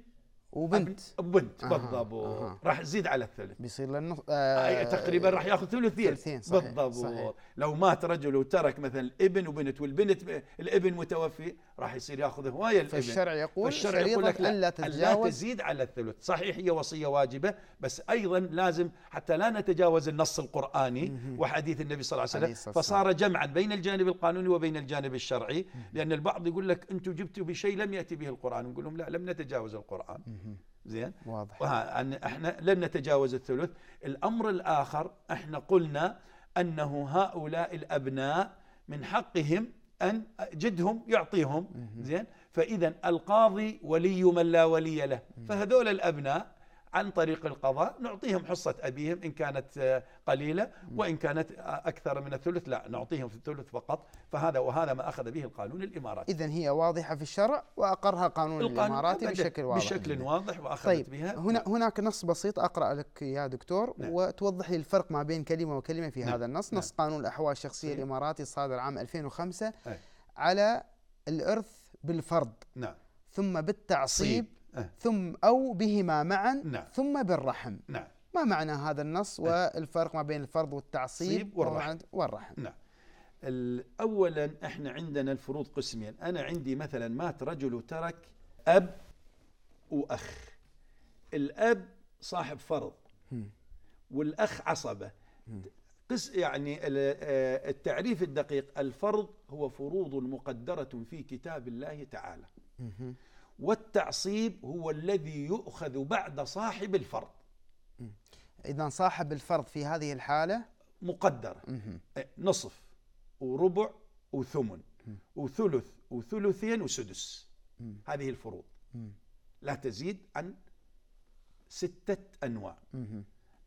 وبنت بنت بالضبط آه. راح تزيد على الثلث بيصير لانه آه،, آه تقريبا راح ياخذ ثلثين ثلثين صحيح بالضبط صحيح لو مات رجل وترك مثلا ابن وبنت والبنت الابن متوفي راح يصير ياخذ هوايه الابن فالشرع يقول فالشرع يقول لك لا, لا تزيد على الثلث صحيح هي وصيه واجبه بس ايضا لازم حتى لا نتجاوز النص القراني وحديث النبي صلى الله عليه وسلم فصار جمعا بين الجانب القانوني وبين الجانب الشرعي لان البعض يقول لك انتم جبتوا بشيء لم ياتي به القران نقول لهم لا لم نتجاوز القران زين واضح احنا لن نتجاوز الثلث الامر الاخر احنا قلنا انه هؤلاء الابناء من حقهم ان جدهم يعطيهم زين فاذا القاضي ولي من لا ولي له فهذول الابناء عن طريق القضاء نعطيهم حصة أبيهم إن كانت آه، قليلة وإن كانت آه، أكثر من الثلث لا نعطيهم في الثلث فقط فهذا وهذا ما أخذ به القانون الإماراتي إذا هي واضحة في الشرع وأقرها قانون الإماراتي بشكل واضح بشكل واضح وأخذت طيب بها هنا نعم. هناك نص بسيط أقرأ لك يا دكتور نعم وتوضح لي الفرق ما بين كلمة وكلمة في نعم هذا النص نعم نص قانون الأحوال الشخصية نعم الإماراتي صادر عام 2005 أي على الإرث بالفرض نعم ثم بالتعصيب طيب. إيه. ثم أو بهما معا نعم. ثم بالرحم نعم. ما معنى هذا النص إيه. والفرق ما بين الفرض والتعصيب والرحم, والرحم. نعم اولا احنا عندنا الفروض قسمين انا عندي مثلا مات رجل وترك اب واخ الاب صاحب فرض والاخ عصبه قس يعني آه، التعريف الدقيق الفرض هو فروض مقدره في كتاب الله تعالى والتعصيب هو الذي يؤخذ بعد صاحب الفرض إذا صاحب الفرض في هذه الحالة مقدر إيه، نصف وربع وثمن وثلث وثلثين وسدس هذه الفروض لا تزيد عن ستة أنواع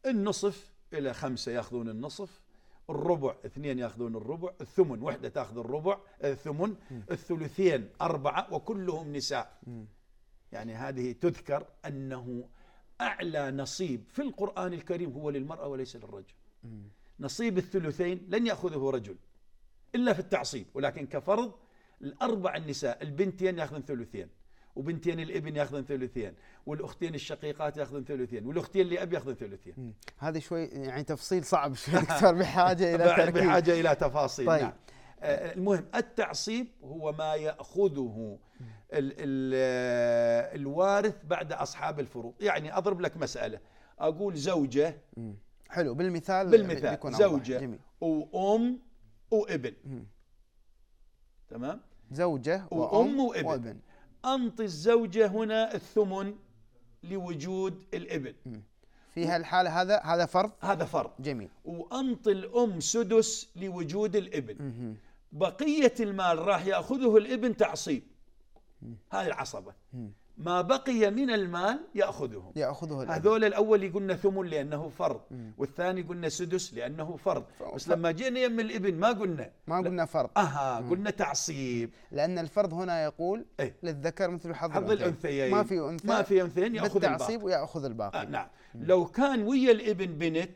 النصف إلى خمسة يأخذون النصف الربع اثنين ياخذون الربع الثمن وحده تاخذ الربع الثمن آه، الثلثين اربعه وكلهم نساء يعني هذه تذكر انه اعلى نصيب في القران الكريم هو للمراه وليس للرجل نصيب الثلثين لن ياخذه رجل الا في التعصيب ولكن كفرض الاربع النساء البنتين ياخذن ثلثين وبنتين الابن ياخذن ثلثين والاختين الشقيقات ياخذن ثلثين والاختين اب ياخذن ثلثين هذا شوي يعني تفصيل صعب شوي دكتور بحاجه الى بحاجه الى تفاصيل طيب. نعم آه، آه، المهم التعصيب هو ما ياخذه الـ الـ آه، الوارث بعد اصحاب الفروض يعني اضرب لك مساله اقول زوجه حلو بالمثال بالمثال بيكون زوجه وام وابن تمام زوجه وام, وأم وابن, وابن. أنطي الزوجة هنا الثمن لوجود الابن في هالحالة هذا هذا فرض هذا فرض جميل وأنطي الأم سدس لوجود الابن بقية المال راح يأخذه الابن تعصيب هذه العصبة مم. ما بقي من المال ياخذه ياخذه الأب. هذول الاول قلنا ثمن لانه فرض مم. والثاني قلنا سدس لانه فرض بس لما جينا يم الابن ما قلنا ما قلنا فرض اها مم. قلنا تعصيب لان الفرض هنا يقول ايه؟ للذكر مثل حظ, حظ الانثيين ما في انثى ما في انثيين ياخذ التعصيب وياخذ الباقي آه نعم مم. لو كان ويا الابن بنت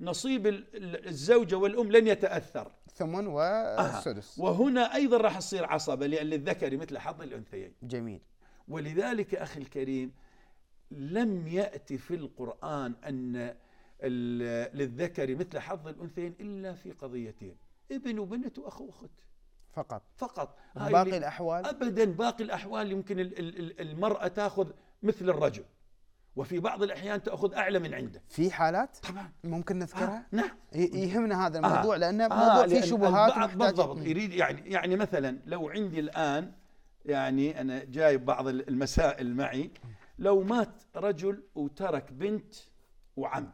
نصيب الزوجه والام لن يتاثر ثمن والسدس آه. وهنا ايضا راح تصير عصبه لان للذكر مثل حظ الانثيين جميل ولذلك أخي الكريم لم يأتي في القرآن أن للذكر مثل حظ الأنثيين إلا في قضيتين ابن وبنت وأخ وأخت فقط فقط باقي الأحوال أبدا باقي الأحوال يمكن المرأة تأخذ مثل الرجل وفي بعض الأحيان تأخذ أعلى من عنده في حالات طبعا ممكن نذكرها آه نعم يهمنا هذا الموضوع آه لأنه آه، موضوع آه فيه شبهات بالضبط يريد يعني يعني مثلا لو عندي الآن يعني أنا جايب بعض المسائل معي لو مات رجل وترك بنت وعم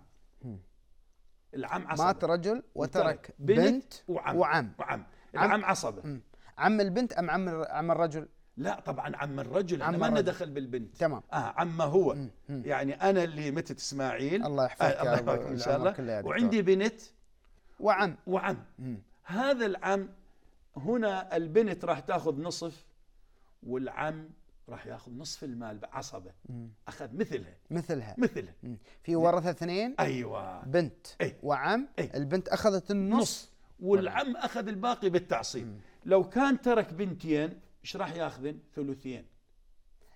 العم عصبة مات رجل وترك بنت, بنت وعم وعم وعم العم عصبة عم, البنت أم عم عم الرجل؟ لا طبعا عم الرجل عم انا ما دخل بالبنت تمام اه عمه هو مم. مم. يعني انا اللي متت اسماعيل الله يحفظك آه الله يحفظك ان شاء الله وعندي بنت وعم وعم مم. هذا العم هنا البنت راح تاخذ نصف والعم راح ياخذ نصف المال بعصبه اخذ مثلها مثلها مثلها في ورثه اثنين ايوه بنت أي. وعم أي. البنت اخذت النص والعم اخذ الباقي بالتعصيب لو كان ترك بنتين ايش راح ياخذن؟ ثلثين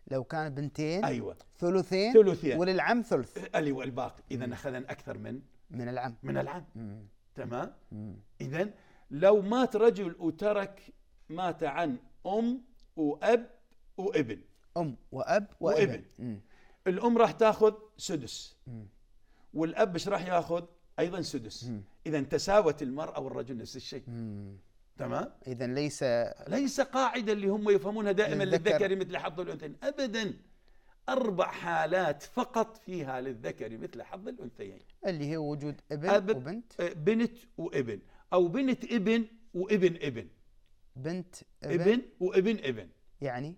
لو كان بنتين ايوه ثلثين ثلثين وللعم ثلث إيه، ايوه الباقي اذا اخذن اكثر من من العم من العم مم. تمام اذا لو مات رجل وترك مات عن ام واب وابن ام واب وابن, وابن. الام راح تاخذ سدس م. والاب ايش راح ياخذ؟ ايضا سدس اذا تساوت المراه والرجل نفس الشيء تمام اذا ليس ليس قاعده اللي هم يفهمونها دائما للذكر مثل حظ الانثيين ابدا اربع حالات فقط فيها للذكر مثل حظ الانثيين اللي هي وجود ابن أب... وبنت بنت وابن او بنت ابن وابن ابن بنت ابن, ابن وابن ابن يعني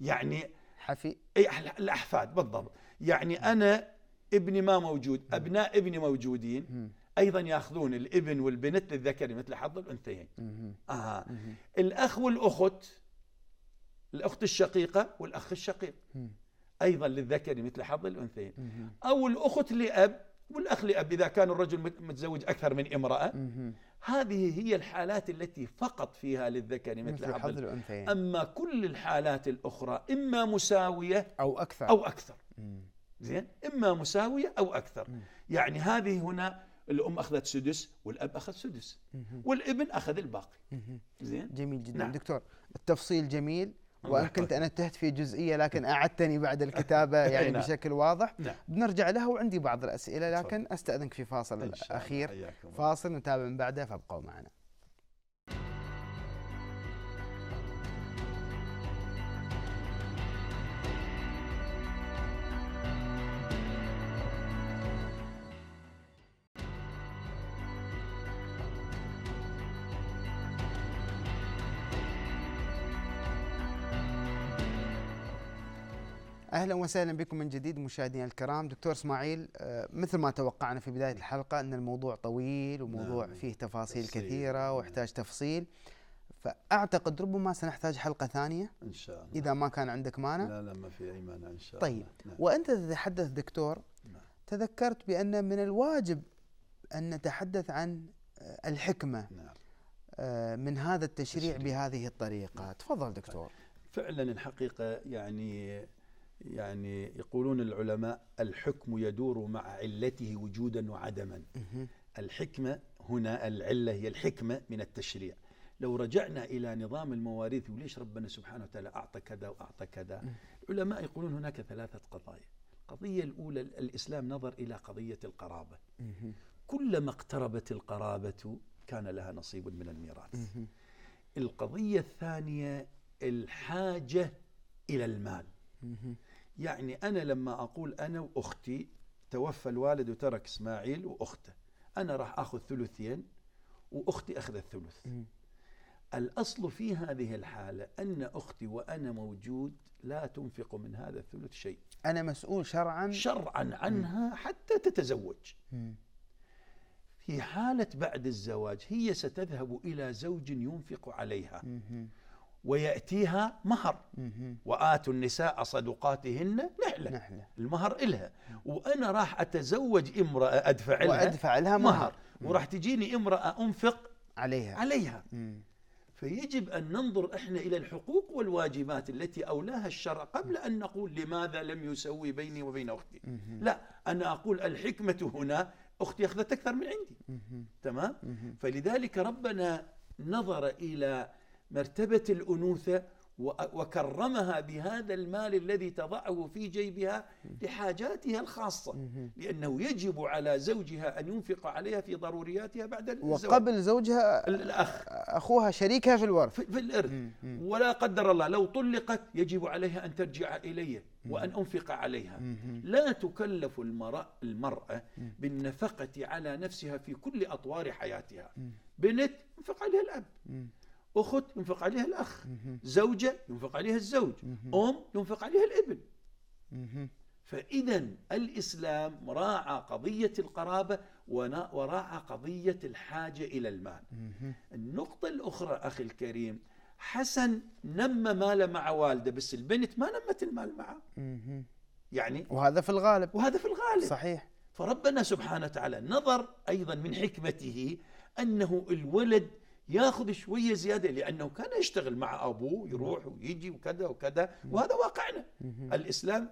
يعني حفي اي الاحفاد بالضبط يعني انا ابني ما موجود ابناء ابني موجودين ايضا ياخذون الابن والبنت للذكر مثل حظ الانثيين اها الاخ والاخت الاخت الشقيقه والاخ الشقيق ايضا للذكر مثل حظ الانثيين او الاخت لاب والاخ لاب اذا كان الرجل متزوج اكثر من امراه هذه هي الحالات التي فقط فيها للذكر مثل, مثل حظ الأنثيين أما كل الحالات الأخرى إما مساوية أو أكثر أو أكثر زين إما مساوية أو أكثر مم. يعني هذه هنا الأم أخذت سدس والأب أخذ سدس والابن أخذ الباقي زين جميل جدا نعم. دكتور التفصيل جميل وكنت انا انتهت في جزئيه لكن اعدتني بعد الكتابه يعني نعم. بشكل واضح نعم. بنرجع لها وعندي بعض الاسئله لكن استاذنك في فاصل الاخير فاصل نتابع من بعده فابقوا معنا اهلا وسهلا بكم من جديد مشاهدينا الكرام دكتور اسماعيل آه، مثل ما توقعنا في بدايه نعم. الحلقه ان الموضوع طويل وموضوع نعم. فيه تفاصيل تفصيل. كثيره نعم. ويحتاج تفصيل فاعتقد ربما سنحتاج حلقه ثانيه ان شاء الله اذا ما كان عندك مانع لا لا ما في اي مانع ان شاء الله طيب نعم. وانت تتحدث دكتور نعم. تذكرت بان من الواجب ان نتحدث عن آه، الحكمه نعم. آه، من هذا التشريع تشريع. بهذه الطريقه نعم. تفضل دكتور طيب. فعلا الحقيقه يعني يعني يقولون العلماء الحكم يدور مع علته وجودا وعدما الحكمة هنا العلة هي الحكمة من التشريع لو رجعنا إلى نظام المواريث وليش ربنا سبحانه وتعالى أعطى كذا وأعطى كذا العلماء يقولون هناك ثلاثة قضايا القضية الأولى الإسلام نظر إلى قضية القرابة كلما اقتربت القرابة كان لها نصيب من الميراث القضية الثانية الحاجة إلى المال يعني أنا لما أقول أنا وأختي توفى الوالد وترك إسماعيل وأخته أنا راح أخذ ثلثين وأختي أخذت ثلث الأصل في هذه الحالة أن أختي وأنا موجود لا تنفق من هذا الثلث شيء أنا مسؤول شرعا شرعا عنها حتى تتزوج في حالة بعد الزواج هي ستذهب إلى زوج ينفق عليها ويأتيها مهر وآتوا النساء صدقاتهن نحلة, نحلة. المهر إلها وأنا راح أتزوج امرأة أدفع لها وأدفع لها مهر, مهر. وراح تجيني امرأة أنفق عليها عليها فيجب أن ننظر إحنا إلى الحقوق والواجبات التي أولاها الشرع قبل أن نقول لماذا لم يسوي بيني وبين أختي لا أنا أقول الحكمة هنا أختي أخذت أكثر من عندي تمام فلذلك ربنا نظر إلى مرتبة الأنوثة وكرمها بهذا المال الذي تضعه في جيبها لحاجاتها الخاصة لأنه يجب على زوجها أن ينفق عليها في ضرورياتها بعد الزواج وقبل زوجها الأخ أخوها شريكها في الورث في, في الإرث ولا قدر الله لو طلقت يجب عليها أن ترجع إليه وأن أنفق عليها لا تكلف المرأة بالنفقة على نفسها في كل أطوار حياتها بنت أنفق عليها الأب أخت ينفق عليها الأخ زوجة ينفق عليها الزوج أم ينفق عليها الابن فإذا الإسلام راعى قضية القرابة وراعى قضية الحاجة إلى المال النقطة الأخرى أخي الكريم حسن نمى ماله مع والده بس البنت ما نمت المال معه يعني وهذا في الغالب وهذا في الغالب صحيح فربنا سبحانه وتعالى نظر أيضا من حكمته أنه الولد ياخذ شويه زياده لانه كان يشتغل مع ابوه يروح ويجي وكذا وكذا وهذا واقعنا الاسلام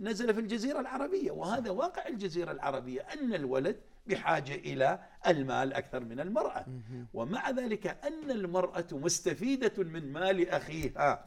نزل في الجزيره العربيه وهذا واقع الجزيره العربيه ان الولد بحاجه الى المال اكثر من المراه ومع ذلك ان المراه مستفيده من مال اخيها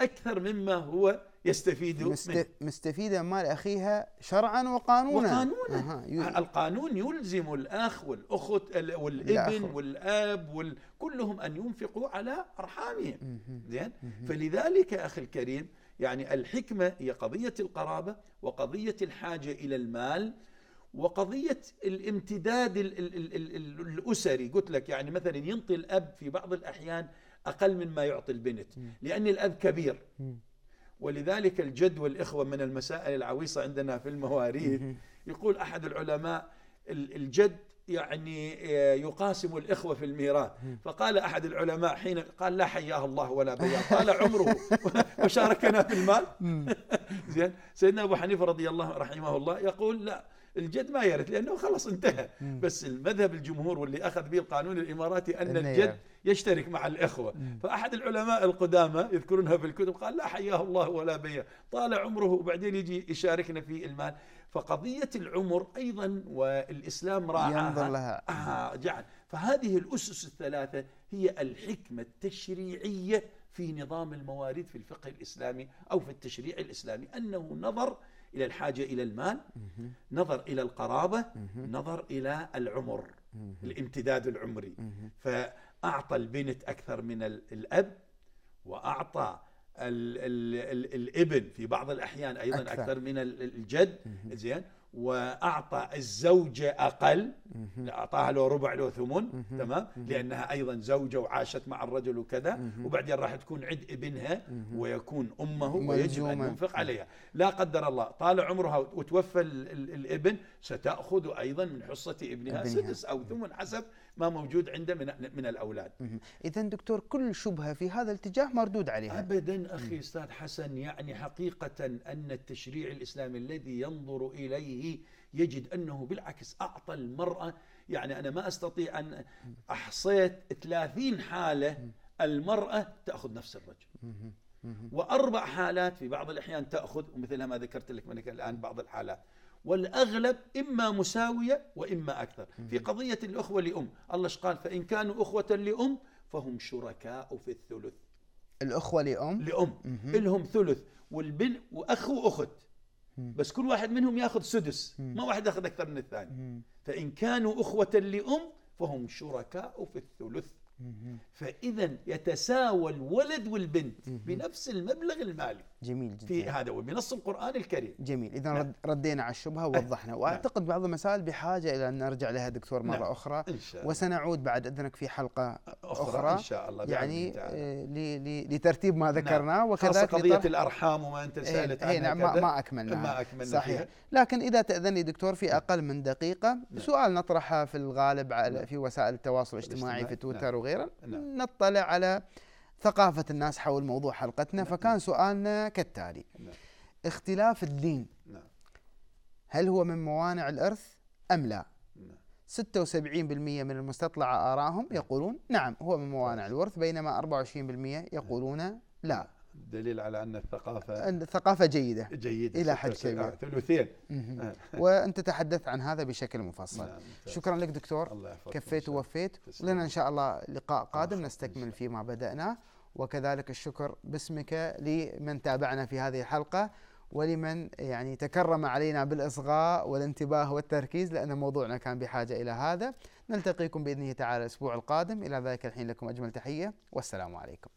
اكثر مما هو يستفيد مست... من... مستفيدة مال أخيها شرعا وقانونا وقانونا أه. يل... القانون يلزم الأخ والأخت والابن والأب وال... كلهم أن ينفقوا على أرحامهم زين فلذلك أخي الكريم يعني الحكمة هي قضية القرابة وقضية الحاجة إلى المال وقضية الامتداد الـ الـ الـ الـ الأسري قلت لك يعني مثلا ينطي الأب في بعض الأحيان أقل مما يعطي البنت لأن الأب كبير ولذلك الجد والاخوه من المسائل العويصة عندنا في المواريث يقول أحد العلماء الجد يعني آه، يقاسم الإخوة في الميراث فقال أحد العلماء حين قال لا حياه الله ولا بياه قال عمره وشاركنا في المال زين سيدنا أبو حنيفة رضي الله رحمه الله يقول لا الجد ما يرث لانه خلص انتهى مم. بس المذهب الجمهور واللي اخذ به القانون الاماراتي ان الجد يشترك مع الاخوه مم. فاحد العلماء القدامى يذكرونها في الكتب قال لا حياه الله ولا بيا طال عمره وبعدين يجي يشاركنا في المال فقضيه العمر ايضا والاسلام راعاها ينظر لها آه جعل فهذه الاسس الثلاثه هي الحكمه التشريعيه في نظام المواريث في الفقه الاسلامي او في التشريع الاسلامي انه نظر إلى الحاجة إلى المال نظر إلى القرابة نظر إلى العمر الامتداد العمري فأعطى البنت أكثر من الأب وأعطى الـ الـ الـ الابن في بعض الأحيان أيضا أكثر, أكثر من الجد زين واعطى الزوجه اقل اعطاها لو ربع لو ثمن تمام لانها ايضا زوجه وعاشت مع الرجل وكذا وبعدين راح تكون عند ابنها ويكون امه ويجب ان ينفق نعم. عليها لا قدر الله طال عمرها وتوفى الابن ستاخذ ايضا من حصه ابنها سدس او ثمن حسب ما موجود عنده من من الاولاد. اذا دكتور كل شبهه في هذا الاتجاه مردود عليها. ابدا اخي استاذ حسن يعني حقيقه ان التشريع الاسلامي الذي ينظر اليه يجد انه بالعكس اعطى المراه يعني انا ما استطيع ان احصيت 30 حاله المراه تاخذ نفس الرجل. واربع حالات في بعض الاحيان تاخذ ومثل ما ذكرت لك منك الان بعض الحالات والأغلب إما مساوية وإما أكثر في قضية الأخوة لأم الله قال فإن كانوا أخوة لأم فهم شركاء في الثلث الأخوة لأم لأم لهم ثلث والبن وأخ وأخت بس كل واحد منهم ياخذ سدس ما واحد ياخذ أكثر من الثاني فإن كانوا أخوة لأم فهم شركاء في الثلث فإذا يتساوى الولد والبنت بنفس المبلغ المالي جميل جدا في هذا وبنص القرآن الكريم جميل إذا نعم. ردينا على الشبهة ووضحنا نعم. وأعتقد نعم. بعض المسائل بحاجة إلى أن نرجع لها دكتور مرة نعم. أخرى إن شاء الله. وسنعود بعد إذنك في حلقة أخرى, أخرى إن شاء الله يعني آه، لترتيب ما نعم. ذكرناه نعم. وكذلك قضية الأرحام وما أنت إيه، سألت إيه، عنها نعم ما, أكملنا ما أكملنا صحيح فيها. لكن إذا تأذن لي دكتور في أقل من دقيقة نعم. سؤال نطرحه في الغالب على نعم. في وسائل التواصل الاجتماعي في تويتر وغيره نطلع على ثقافة الناس حول موضوع حلقتنا نعم، فكان نعم. سؤالنا كالتالي نعم. اختلاف الدين نعم. هل هو من موانع الإرث أم لا نعم. 76% من المستطلع آراهم نعم. يقولون نعم هو من موانع طيب. الورث بينما 24% يقولون لا دليل على ان الثقافه الثقافه جيده جيده الى حد كبير ثلثين وانت تحدثت عن هذا بشكل مفصل نعم شكرا لك دكتور الله كفيت ووفيت لنا ان شاء الله لقاء قادم نستكمل فيما بداناه وكذلك الشكر باسمك لمن تابعنا في هذه الحلقة ولمن يعني تكرم علينا بالإصغاء والانتباه والتركيز لأن موضوعنا كان بحاجة إلى هذا نلتقيكم بإذنه تعالى الأسبوع القادم إلى ذلك الحين لكم أجمل تحية والسلام عليكم